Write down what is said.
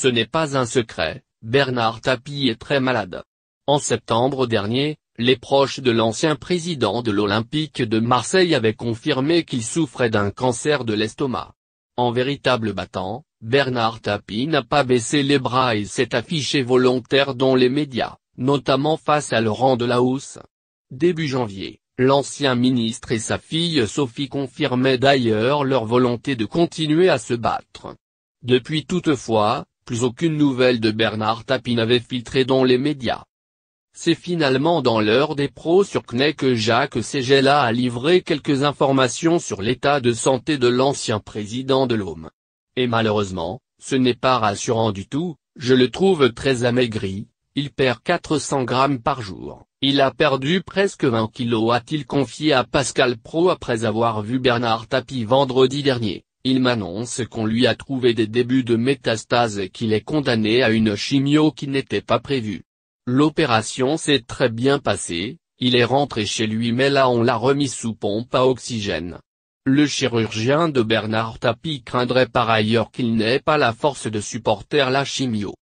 Ce n'est pas un secret, Bernard Tapie est très malade. En septembre dernier, les proches de l'ancien président de l'Olympique de Marseille avaient confirmé qu'il souffrait d'un cancer de l'estomac. En véritable battant, Bernard Tapie n'a pas baissé les bras et s'est affiché volontaire dans les médias, notamment face à Laurent Delahousse. Début janvier, l'ancien ministre et sa fille Sophie confirmaient d'ailleurs leur volonté de continuer à se battre. Depuis toutefois, plus aucune nouvelle de Bernard Tapie n'avait filtré dans les médias. C'est finalement dans l'heure des pros sur Knei que Jacques Segella a livré quelques informations sur l'état de santé de l'ancien président de l'OM. Et malheureusement, ce n'est pas rassurant du tout, je le trouve très amaigri, il perd 400 grammes par jour. Il a perdu presque 20 kilos a-t-il confié à Pascal Pro après avoir vu Bernard Tapie vendredi dernier. Il m'annonce qu'on lui a trouvé des débuts de métastase et qu'il est condamné à une chimio qui n'était pas prévue. L'opération s'est très bien passée, il est rentré chez lui mais là on l'a remis sous pompe à oxygène. Le chirurgien de Bernard Tapie craindrait par ailleurs qu'il n'ait pas la force de supporter la chimio.